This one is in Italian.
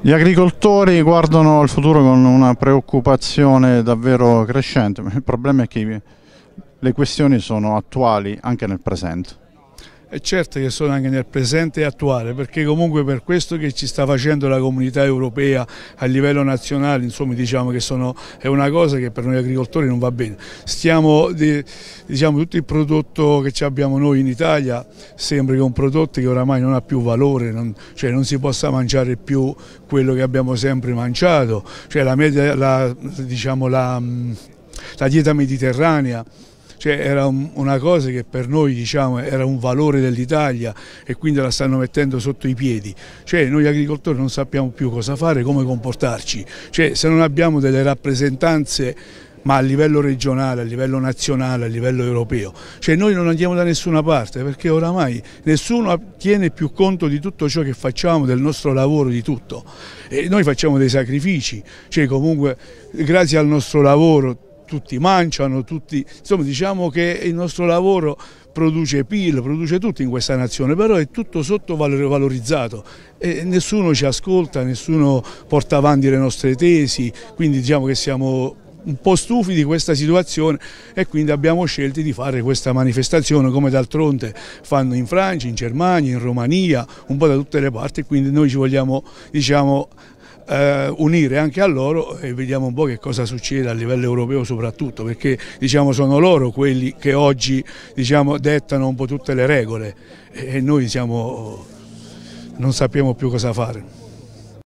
Gli agricoltori guardano al futuro con una preoccupazione davvero crescente, ma il problema è che le questioni sono attuali anche nel presente è certo che sono anche nel presente e attuale, perché comunque per questo che ci sta facendo la comunità europea a livello nazionale, insomma diciamo che sono, è una cosa che per noi agricoltori non va bene. Stiamo, diciamo, tutto il prodotto che abbiamo noi in Italia sembra che un prodotto che oramai non ha più valore, non, cioè non si possa mangiare più quello che abbiamo sempre mangiato, cioè la, media, la, diciamo, la, la dieta mediterranea cioè era un, una cosa che per noi diciamo, era un valore dell'Italia e quindi la stanno mettendo sotto i piedi, cioè noi agricoltori non sappiamo più cosa fare, come comportarci, cioè se non abbiamo delle rappresentanze ma a livello regionale, a livello nazionale, a livello europeo. Cioè noi non andiamo da nessuna parte perché oramai nessuno tiene più conto di tutto ciò che facciamo, del nostro lavoro, di tutto. E noi facciamo dei sacrifici, cioè comunque grazie al nostro lavoro tutti mangiano, tutti, insomma diciamo che il nostro lavoro produce PIL, produce tutto in questa nazione, però è tutto sottovalorizzato e nessuno ci ascolta, nessuno porta avanti le nostre tesi, quindi diciamo che siamo un po' stufi di questa situazione e quindi abbiamo scelto di fare questa manifestazione come d'altronde fanno in Francia, in Germania, in Romania, un po' da tutte le parti, e quindi noi ci vogliamo diciamo, eh, unire anche a loro e vediamo un po' che cosa succede a livello europeo soprattutto perché diciamo, sono loro quelli che oggi diciamo, dettano un po' tutte le regole e, noi siamo, non sappiamo più cosa fare.